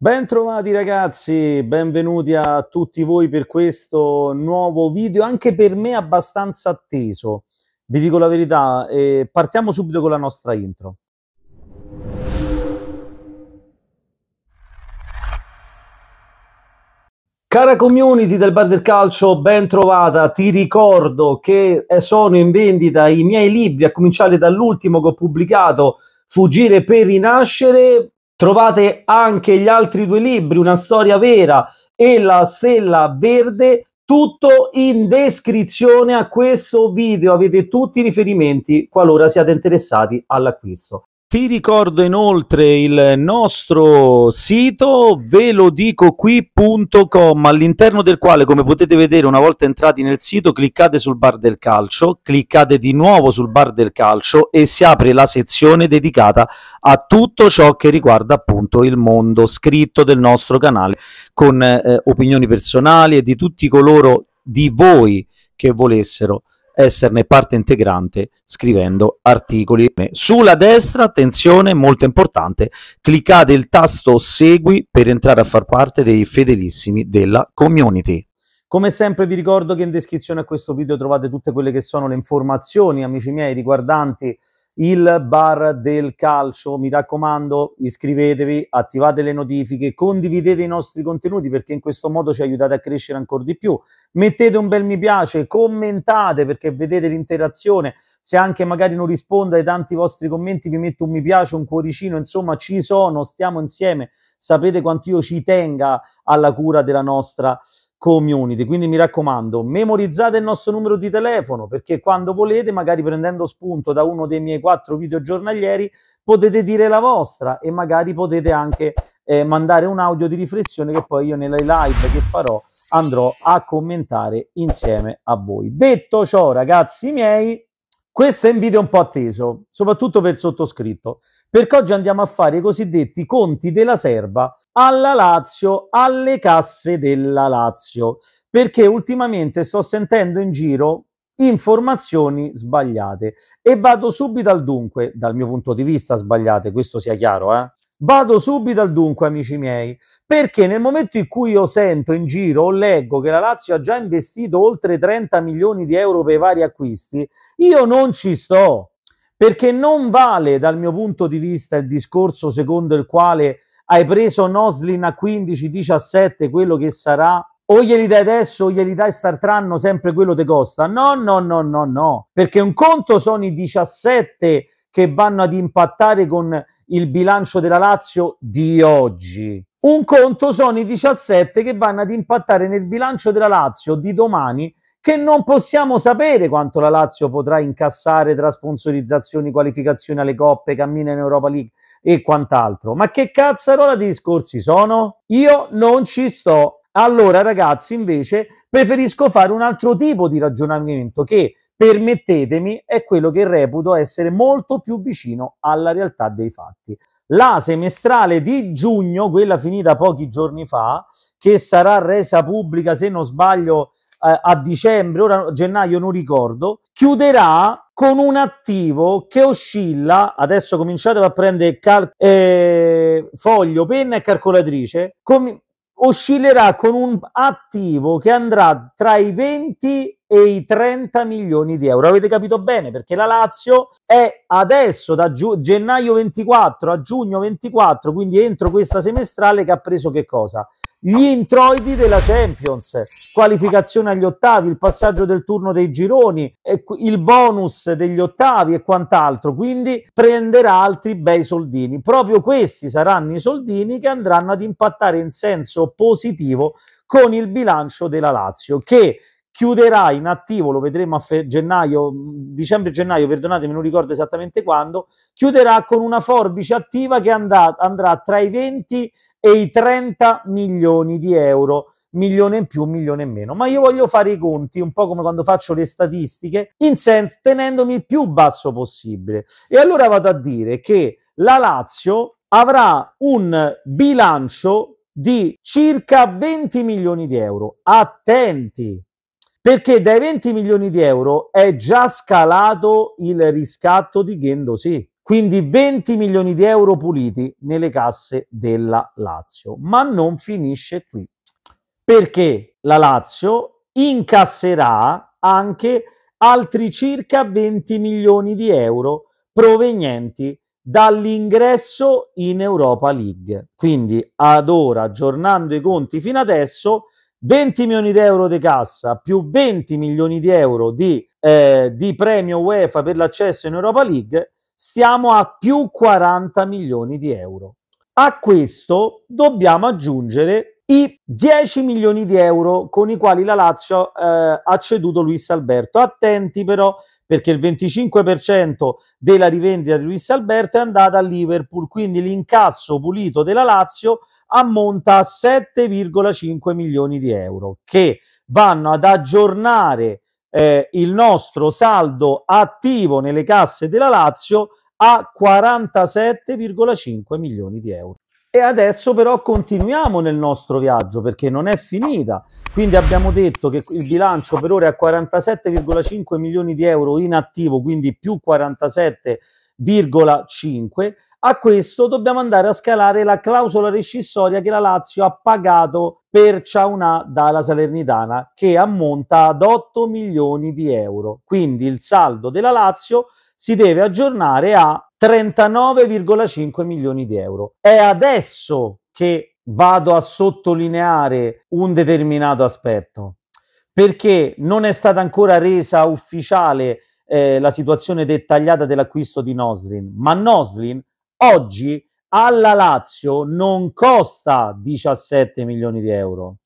Bentrovati ragazzi, benvenuti a tutti voi per questo nuovo video, anche per me abbastanza atteso, vi dico la verità, eh, partiamo subito con la nostra intro. Cara community del Bar del Calcio, ben trovata. Ti ricordo che eh, sono in vendita i miei libri, a cominciare dall'ultimo che ho pubblicato, Fuggire per rinascere, Trovate anche gli altri due libri, Una storia vera e La stella verde, tutto in descrizione a questo video. Avete tutti i riferimenti qualora siate interessati all'acquisto. Ti ricordo inoltre il nostro sito velodicoqui.com all'interno del quale come potete vedere una volta entrati nel sito cliccate sul bar del calcio, cliccate di nuovo sul bar del calcio e si apre la sezione dedicata a tutto ciò che riguarda appunto il mondo scritto del nostro canale con eh, opinioni personali e di tutti coloro di voi che volessero esserne parte integrante scrivendo articoli. Sulla destra, attenzione, molto importante, cliccate il tasto segui per entrare a far parte dei fedelissimi della community. Come sempre vi ricordo che in descrizione a questo video trovate tutte quelle che sono le informazioni, amici miei, riguardanti il bar del calcio. Mi raccomando, iscrivetevi, attivate le notifiche, condividete i nostri contenuti perché in questo modo ci aiutate a crescere ancora di più. Mettete un bel mi piace, commentate perché vedete l'interazione. Se anche magari non rispondo ai tanti vostri commenti, vi metto un mi piace, un cuoricino, insomma, ci sono, stiamo insieme. Sapete quanto io ci tenga alla cura della nostra community. Quindi mi raccomando, memorizzate il nostro numero di telefono perché quando volete, magari prendendo spunto da uno dei miei quattro video giornalieri, potete dire la vostra e magari potete anche eh, mandare un audio di riflessione che poi io nelle live che farò andrò a commentare insieme a voi. Detto ciò, ragazzi miei, questo è un video un po' atteso, soprattutto per il sottoscritto, perché oggi andiamo a fare i cosiddetti conti della serva alla Lazio, alle casse della Lazio, perché ultimamente sto sentendo in giro informazioni sbagliate e vado subito al dunque, dal mio punto di vista sbagliate, questo sia chiaro, eh? Vado subito al dunque, amici miei, perché nel momento in cui io sento in giro o leggo che la Lazio ha già investito oltre 30 milioni di euro per i vari acquisti, io non ci sto, perché non vale dal mio punto di vista il discorso secondo il quale hai preso Noslin a 15-17, quello che sarà, o glieli dai adesso o glieli dai startranno sempre quello che costa. No, no, no, no, no, perché un conto sono i 17 che vanno ad impattare con il bilancio della Lazio di oggi. Un conto sono i 17 che vanno ad impattare nel bilancio della Lazio di domani che non possiamo sapere quanto la Lazio potrà incassare tra sponsorizzazioni, qualificazioni alle coppe, cammina in Europa League e quant'altro. Ma che cazzarola di discorsi sono? Io non ci sto. Allora ragazzi invece preferisco fare un altro tipo di ragionamento che permettetemi, è quello che reputo essere molto più vicino alla realtà dei fatti. La semestrale di giugno, quella finita pochi giorni fa, che sarà resa pubblica, se non sbaglio, eh, a dicembre, ora gennaio non ricordo, chiuderà con un attivo che oscilla, adesso cominciate a prendere cal- eh, foglio, penna e calcolatrice, com- oscillerà con un attivo che andrà tra i 20 e i 30 milioni di euro. Avete capito bene perché la Lazio è adesso da giu- gennaio 24 a giugno 24, quindi entro questa semestrale che ha preso che cosa? Gli introiti della Champions, qualificazione agli ottavi, il passaggio del turno dei gironi, il bonus degli ottavi e quant'altro, quindi prenderà altri bei soldini. Proprio questi saranno i soldini che andranno ad impattare in senso positivo con il bilancio della Lazio che chiuderà in attivo, lo vedremo a fe- gennaio, mm, dicembre-gennaio, perdonatemi, non ricordo esattamente quando, chiuderà con una forbice attiva che andrà, andrà tra i 20 e i 30 milioni di euro milione in più, milione in meno. Ma io voglio fare i conti, un po' come quando faccio le statistiche, in senso tenendomi il più basso possibile. E allora vado a dire che la Lazio avrà un bilancio di circa 20 milioni di euro. Attenti, perché dai 20 milioni di euro è già scalato il riscatto di Gendosì. Quindi 20 milioni di euro puliti nelle casse della Lazio. Ma non finisce qui, perché la Lazio incasserà anche altri circa 20 milioni di euro provenienti dall'ingresso in Europa League. Quindi ad ora, aggiornando i conti fino adesso, 20 milioni di euro di cassa più 20 milioni di euro di, eh, di premio UEFA per l'accesso in Europa League, stiamo a più 40 milioni di euro. A questo dobbiamo aggiungere i 10 milioni di euro con i quali la Lazio eh, ha ceduto Luis Alberto. Attenti però perché il 25% della rivendita di Luis Alberto è andata a Liverpool, quindi l'incasso pulito della Lazio ammonta a 7,5 milioni di euro che vanno ad aggiornare eh, il nostro saldo attivo nelle casse della Lazio a 47,5 milioni di euro. E adesso però continuiamo nel nostro viaggio perché non è finita. Quindi abbiamo detto che il bilancio per ora è a 47,5 milioni di euro in attivo, quindi più 47,5. A questo dobbiamo andare a scalare la clausola rescissoria che la Lazio ha pagato per Ciaunà dalla Salernitana, che ammonta ad 8 milioni di euro. Quindi il saldo della Lazio si deve aggiornare a 39,5 milioni di euro. È adesso che vado a sottolineare un determinato aspetto, perché non è stata ancora resa ufficiale eh, la situazione dettagliata dell'acquisto di Noslin, ma Noslin oggi alla Lazio non costa 17 milioni di euro.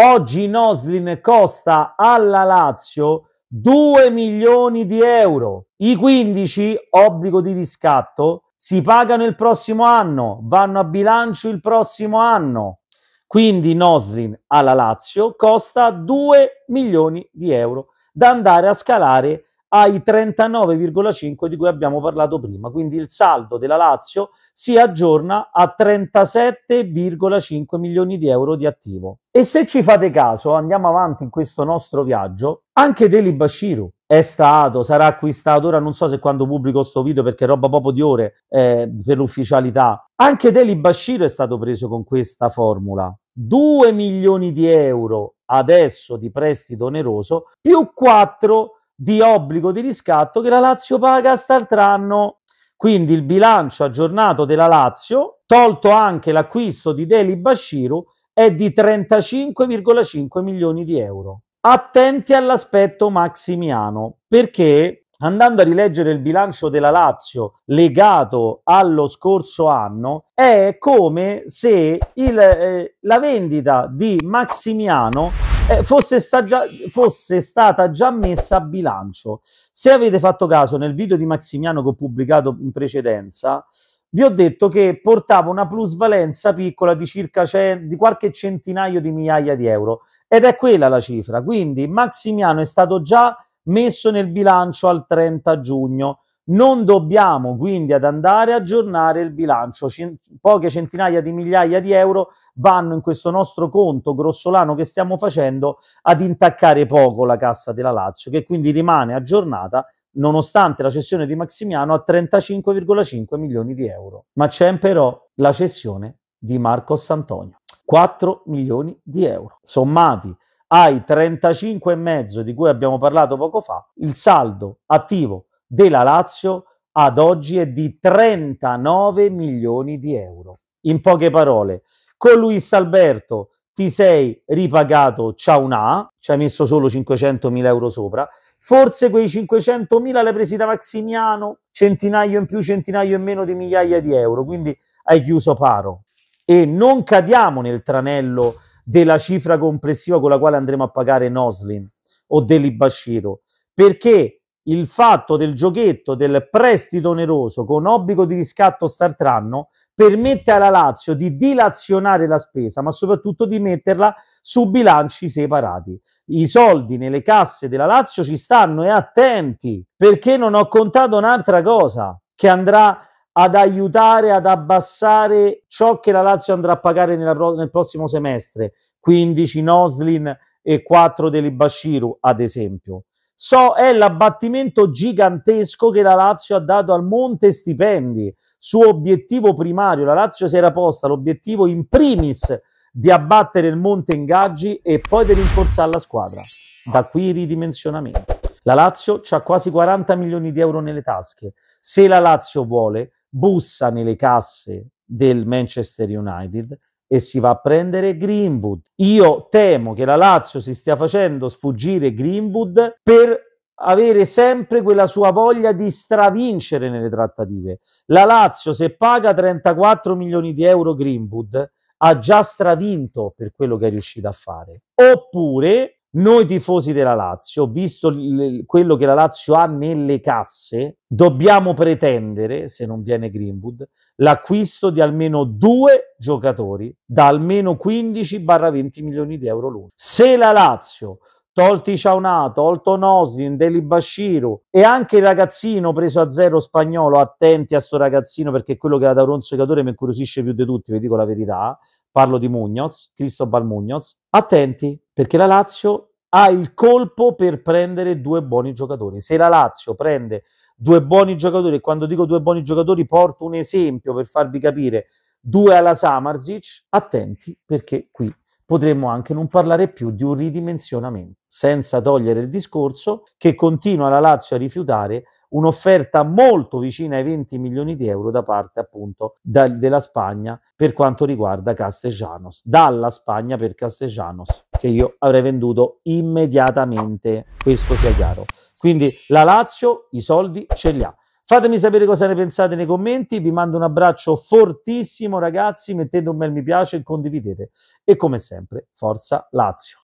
Oggi Noslin costa alla Lazio 2 milioni di euro. I 15, obbligo di riscatto, si pagano il prossimo anno, vanno a bilancio il prossimo anno. Quindi Noslin alla Lazio costa 2 milioni di euro da andare a scalare ai 39,5 di cui abbiamo parlato prima. Quindi il saldo della Lazio si aggiorna a 37,5 milioni di euro di attivo. E se ci fate caso, andiamo avanti in questo nostro viaggio, anche Deli Bashiru è stato, sarà acquistato, ora non so se quando pubblico sto video perché è roba proprio di ore eh, per l'ufficialità, anche Deli Bashiru è stato preso con questa formula. 2 milioni di euro adesso di prestito oneroso più 4 di obbligo di riscatto che la Lazio paga a startranno. Quindi il bilancio aggiornato della Lazio, tolto anche l'acquisto di Deli Bashiru, è di 35,5 milioni di euro. Attenti all'aspetto maximiano, perché andando a rileggere il bilancio della Lazio legato allo scorso anno, è come se il, eh, la vendita di Maximiano eh, fosse, sta già, fosse stata già messa a bilancio. Se avete fatto caso nel video di Maximiano che ho pubblicato in precedenza, vi ho detto che portava una plusvalenza piccola di circa cent- di qualche centinaio di migliaia di euro ed è quella la cifra. Quindi Maximiano è stato già messo nel bilancio al 30 giugno. Non dobbiamo quindi ad andare a aggiornare il bilancio, Cent- poche centinaia di migliaia di euro vanno in questo nostro conto grossolano che stiamo facendo ad intaccare poco la cassa della Lazio, che quindi rimane aggiornata nonostante la cessione di Maximiano a 35,5 milioni di euro. Ma c'è però la cessione di Marcos Antonio, 4 milioni di euro. Sommati ai 35,5 di cui abbiamo parlato poco fa, il saldo attivo della Lazio ad oggi è di 39 milioni di euro. In poche parole, con Luis Alberto ti sei ripagato una, ci hai messo solo 500 mila euro sopra, forse quei 500 mila l'hai presi da Maximiano, centinaio in più, centinaio in meno di migliaia di euro, quindi hai chiuso paro. E non cadiamo nel tranello della cifra complessiva con la quale andremo a pagare Noslin o dell'Ibasciro, perché il fatto del giochetto del prestito oneroso con obbligo di riscatto startranno permette alla Lazio di dilazionare la spesa, ma soprattutto di metterla su bilanci separati. I soldi nelle casse della Lazio ci stanno e attenti, perché non ho contato un'altra cosa che andrà ad aiutare ad abbassare ciò che la Lazio andrà a pagare nella, nel prossimo semestre, 15 Noslin e 4 Delibashiru ad esempio. So è l'abbattimento gigantesco che la Lazio ha dato al monte stipendi, suo obiettivo primario. La Lazio si era posta l'obiettivo in primis di abbattere il monte ingaggi e poi di rinforzare la squadra. Da qui il ridimensionamento. La Lazio ha quasi 40 milioni di euro nelle tasche. Se la Lazio vuole, bussa nelle casse del Manchester United e si va a prendere Greenwood. Io temo che la Lazio si stia facendo sfuggire Greenwood per avere sempre quella sua voglia di stravincere nelle trattative. La Lazio se paga 34 milioni di euro Greenwood ha già stravinto per quello che è riuscita a fare. Oppure noi tifosi della Lazio, visto l- quello che la Lazio ha nelle casse, dobbiamo pretendere, se non viene Greenwood, l'acquisto di almeno due giocatori da almeno 15-20 milioni di euro l'uno. Se la Lazio tolti Ciaunà, tolto Noslin, Deli Basciru e anche il ragazzino preso a zero spagnolo, attenti a sto ragazzino perché quello che ha da Ronzo Catore mi incuriosisce più di tutti, vi dico la verità, parlo di Mugnoz, Cristobal Mugnoz, attenti perché la Lazio ha il colpo per prendere due buoni giocatori. Se la Lazio prende due buoni giocatori, e quando dico due buoni giocatori porto un esempio per farvi capire, due alla Samarzic, attenti perché qui potremmo anche non parlare più di un ridimensionamento, senza togliere il discorso che continua la Lazio a rifiutare un'offerta molto vicina ai 20 milioni di euro da parte appunto da, della Spagna per quanto riguarda Castellanos, dalla Spagna per Castellanos, che io avrei venduto immediatamente, questo sia chiaro. Quindi la Lazio i soldi ce li ha. Fatemi sapere cosa ne pensate nei commenti, vi mando un abbraccio fortissimo ragazzi, mettete un bel mi piace, e condividete e come sempre, forza Lazio!